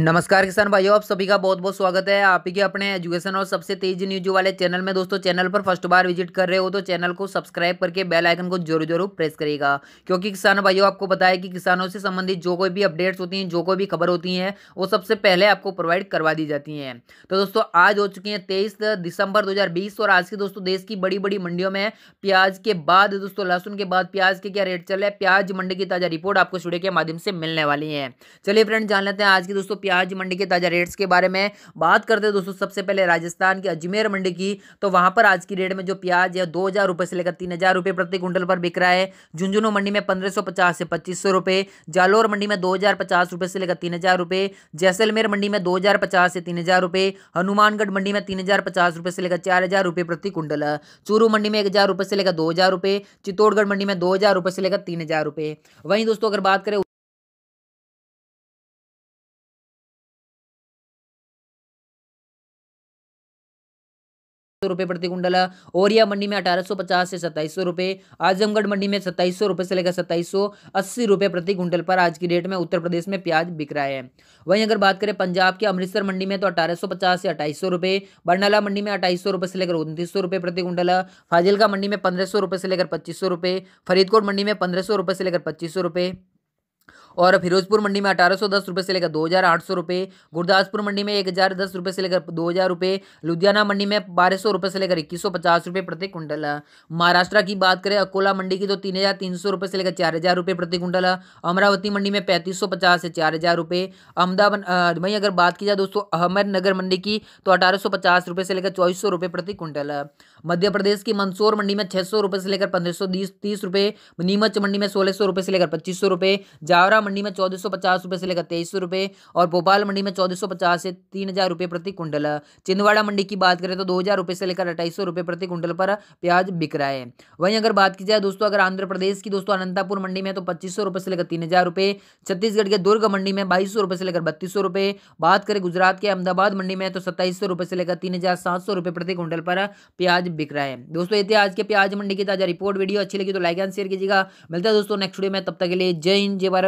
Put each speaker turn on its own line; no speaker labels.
नमस्कार किसान भाइयों आप सभी का बहुत बहुत स्वागत है आप ही के अपने एजुकेशन और सबसे तेज न्यूज वाले चैनल में दोस्तों चैनल पर फर्स्ट बार विजिट कर रहे हो तो चैनल को सब्सक्राइब करके बेल आइकन को जरूर जरूर प्रेस करेगा क्योंकि किसान भाइयों आपको बताया कि किसानों से संबंधित जो कोई भी अपडेट्स होती हैं जो कोई भी खबर होती है वो सबसे पहले आपको प्रोवाइड करवा दी जाती है तो दोस्तों आज हो चुकी है तेईस दिसंबर दो और आज के दोस्तों देश की बड़ी बड़ी मंडियों में प्याज के बाद दोस्तों लहसुन के बाद प्याज के क्या रेट चल रहे प्याज मंडी की ताज़ा रिपोर्ट आपको स्टूडियो के माध्यम से मिलने वाली है चलिए फ्रेंड जान लेते हैं आज की दोस्तों प्याज मंडी के ताज़ा रेट्स के बारे में बात करते हैं दोस्तों सबसे पहले राजस्थान की अजमेर मंडी की तो वहां पर आज की रेट में जो प्याज है दो हज़ार रुपए से लेकर तीन हज़ार रुपए प्रति क्विंटल पर बिक रहा है झुंझुनू मंडी में पंद्रह सौ पचास से पच्चीस सौ रुपये जालोर मंडी में दो हज़ार पचास रुपये से लेकर तीन हज़ार रुपये जैसलमेर मंडी में दो हज़ार पचास से तीन हज़ार रुपये हनुमानगढ़ मंडी में तीन हज़ार पचास रुपये से लेकर चार हज़ार रुपए प्रति क्विंटल चूरू मंडी में एक हज़ार रुपये से लेकर दो हज़ार रुपये चित्तौड़गढ़ मंडी में दो हज़ार रुपये से लेकर तीन हज़ार रुपये वहीं दोस्तों अगर बात करें सौ रुपये प्रति कुंडल ओरिया मंडी में अठारह सौ पचास से सत्ताईस सौ रुपये आजमगढ़ मंडी में सत्ताईस सौ रुपये से लेकर सत्ताईस सौ अस्सी रुपये प्रति कुंटल पर आज की डेट में उत्तर प्रदेश में प्याज बिक रहा है वहीं अगर बात करें पंजाब के अमृतसर मंडी में तो अठारह सौ पचास से अट्ठाईस सौ रुपये बरनाला मंडी में अट्ठाईस सौ रुपये से लेकर उनतीस सौ रुपये प्रति कुंटल फाजिलका मंडी में पंद्रह सौ रुपये से लेकर पच्चीस सौ रुपये फरीदकोट मंडी में पंद्रह सौ रुपये से लेकर पच्चीस सौ रुपये और फिरोजपुर मंडी में अठारह सौ दस रुपये से लेकर दो हज़ार आठ सौ रुपये गुरदासपुर मंडी में एक हज़ार दस रुपये से लेकर दो हज़ार रुपये लुधियाना मंडी में बारह सौ रुपये से लेकर इक्कीस सौ पचास रुपये प्रति क्विंटल महाराष्ट्र की बात करें अकोला मंडी की तो तीन हज़ार तीन सौ रुपये से लेकर चार हज़ार रुपये प्रति क्विंटल अमरावती मंडी में पैंतीस सौ पचास से चार हज़ार रुपये अहमदाबाद वहीं अगर बात की जाए दोस्तों अहमदनगर मंडी की तो अठारह सौ पचास रुपये से लेकर चौबीस सौ रुपये प्रति क्विंटल मध्य प्रदेश की मंदसौर मंडी में छः सौ रुपये से लेकर पंद्रह सौ तीस रुपये नीमच मंडी में सोलह सौ रुपये से लेकर पच्चीस सौ रुपये जावरा मंडी में चौदह सौ पचास रुपये से लेकर तेईस सौ रुपये और भोपाल मंडी में चौदह सौ पचास से तीन हज़ार रुपये प्रति कुंटल चिंदवाड़ा मंडी की बात करें तो दो हज़ार रुपये से लेकर अट्ठाईस सौ रुपये प्रति कुंटल पर प्याज बिक रहा है वहीं अगर बात की जाए दोस्तों अगर आंध्र प्रदेश की दोस्तों अनंतापुर मंडी में तो पच्चीस सौ रुपये से लेकर तीन हज़ार रुपये छत्तीसगढ़ के दुर्ग मंडी में बाईस सौ रुपये से लेकर बत्तीस सौ रुपये बात करें गुजरात के अहमदाबाद मंडी में तो सत्ताईस सौ रुपये से लेकर तीन हज़ार सात सौ रुपये प्रति क्विंटल पर प्याज बिक रहा है दोस्तों ये आज के प्याज मंडी की ताज़ा रिपोर्ट वीडियो अच्छी लगी तो लाइक एंड शेयर कीजिएगा मिलता है दोस्तों नेक्स्ट वीडियो में तब तक के लिए जय हिंद जय भारत